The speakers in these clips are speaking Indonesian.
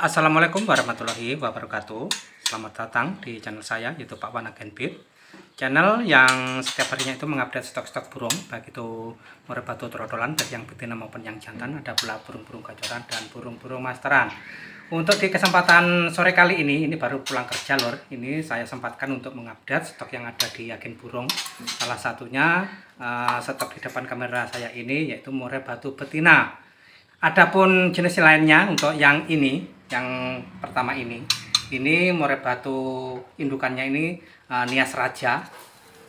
Assalamualaikum warahmatullahi wabarakatuh Selamat datang di channel saya yaitu Pak Wan Agen Beat Channel yang setiap harinya itu mengupdate stok-stok burung Baik itu murai batu trotolan, dari yang betina maupun yang jantan Ada pula burung-burung gacoran dan burung-burung masteran Untuk di kesempatan sore kali ini, ini baru pulang kerja lor Ini saya sempatkan untuk mengupdate stok yang ada di agen burung Salah satunya uh, stok di depan kamera saya ini yaitu murai batu betina Adapun jenis lainnya untuk yang ini yang pertama ini ini murai batu indukannya ini uh, nias raja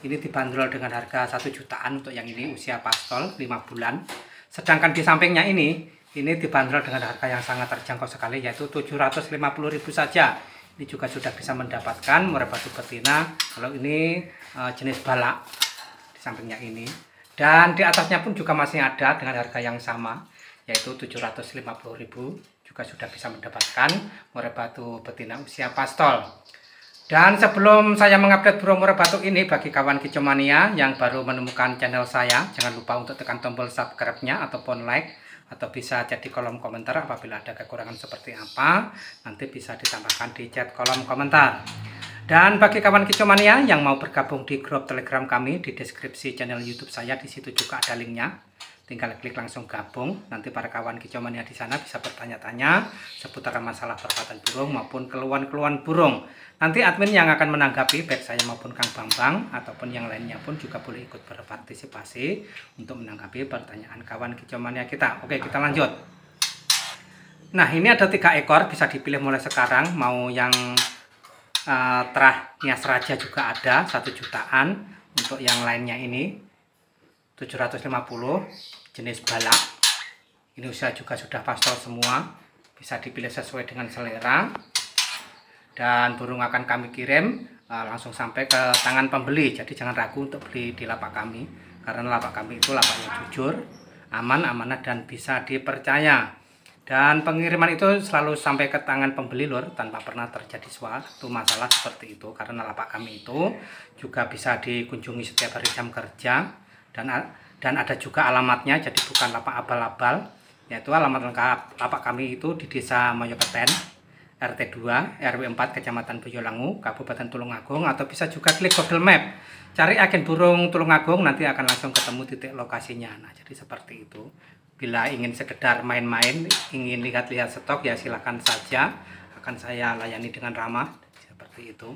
ini dibanderol dengan harga satu jutaan untuk yang ini usia pastol 5 bulan sedangkan di sampingnya ini ini dibanderol dengan harga yang sangat terjangkau sekali yaitu 750.000 saja ini juga sudah bisa mendapatkan murai batu betina kalau ini uh, jenis balak di sampingnya ini dan di atasnya pun juga masih ada dengan harga yang sama yaitu 750.000 juga sudah bisa mendapatkan murai batu betina usia pastol. Dan sebelum saya mengupdate burung murai batu ini bagi kawan kicomania yang baru menemukan channel saya, jangan lupa untuk tekan tombol subscribe-nya ataupun like atau bisa chat di kolom komentar apabila ada kekurangan seperti apa nanti bisa ditambahkan di chat kolom komentar dan bagi kawan kicomania yang mau bergabung di grup telegram kami di deskripsi channel youtube saya di situ juga ada linknya tinggal klik langsung gabung nanti para kawan yang di sana bisa bertanya-tanya seputar masalah perbuatan burung maupun keluhan-keluhan burung nanti admin yang akan menanggapi baik saya maupun Kang Bambang ataupun yang lainnya pun juga boleh ikut berpartisipasi untuk menanggapi pertanyaan kawan kicaumannya kita oke kita lanjut nah ini ada tiga ekor bisa dipilih mulai sekarang mau yang uh, terah nias raja juga ada satu jutaan untuk yang lainnya ini 750 jenis balak. ini usia juga sudah pastel semua, bisa dipilih sesuai dengan selera. Dan burung akan kami kirim uh, langsung sampai ke tangan pembeli. Jadi jangan ragu untuk beli di lapak kami, karena lapak kami itu lapak yang jujur, aman, amanah, dan bisa dipercaya. Dan pengiriman itu selalu sampai ke tangan pembeli lur tanpa pernah terjadi suatu masalah seperti itu karena lapak kami itu juga bisa dikunjungi setiap hari jam kerja dan dan ada juga alamatnya jadi bukan lapak abal-abal yaitu alamat lengkap lapak kami itu di desa Moyoketen RT 2 RW 4 Kecamatan Boyolangu Kabupaten Tulungagung atau bisa juga klik Google Map cari agen burung Tulungagung nanti akan langsung ketemu titik lokasinya nah jadi seperti itu bila ingin sekedar main-main ingin lihat-lihat stok ya silahkan saja akan saya layani dengan ramah seperti itu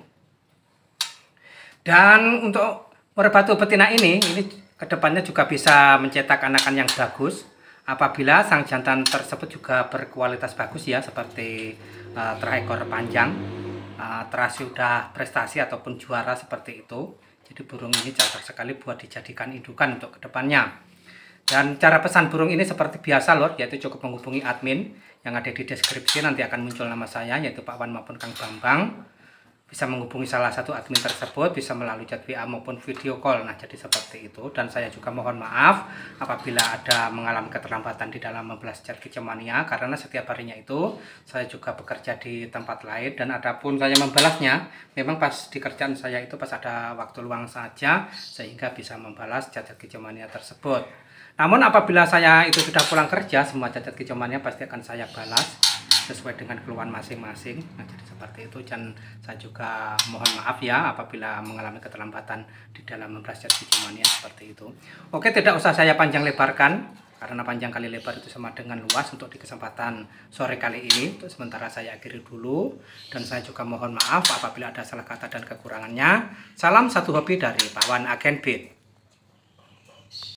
dan untuk merebatu betina ini ini Kedepannya juga bisa mencetak anakan yang bagus apabila sang jantan tersebut juga berkualitas bagus ya seperti uh, terekor panjang, uh, eh, udah udah prestasi ataupun juara seperti itu. Jadi burung ini cocok sekali buat dijadikan indukan untuk kedepannya. Dan cara pesan burung ini seperti biasa lor, yaitu cukup menghubungi admin yang ada di deskripsi nanti akan muncul nama saya yaitu Pak Wan maupun Kang Bambang bisa menghubungi salah satu admin tersebut bisa melalui chat WA maupun video call nah jadi seperti itu dan saya juga mohon maaf apabila ada mengalami keterlambatan di dalam membelas chat kecemania karena setiap harinya itu saya juga bekerja di tempat lain dan adapun saya membalasnya memang pas di kerjaan saya itu pas ada waktu luang saja sehingga bisa membalas chat kecemania tersebut namun apabila saya itu sudah pulang kerja semua chat-chat kecemania pasti akan saya balas sesuai dengan keluhan masing-masing nah jadi seperti itu dan saya juga mohon maaf ya apabila mengalami keterlambatan di dalam mempelajari Bijumania seperti itu oke tidak usah saya panjang lebarkan karena panjang kali lebar itu sama dengan luas untuk di kesempatan sore kali ini untuk sementara saya akhiri dulu dan saya juga mohon maaf apabila ada salah kata dan kekurangannya salam satu hobi dari Pawan Agen Beat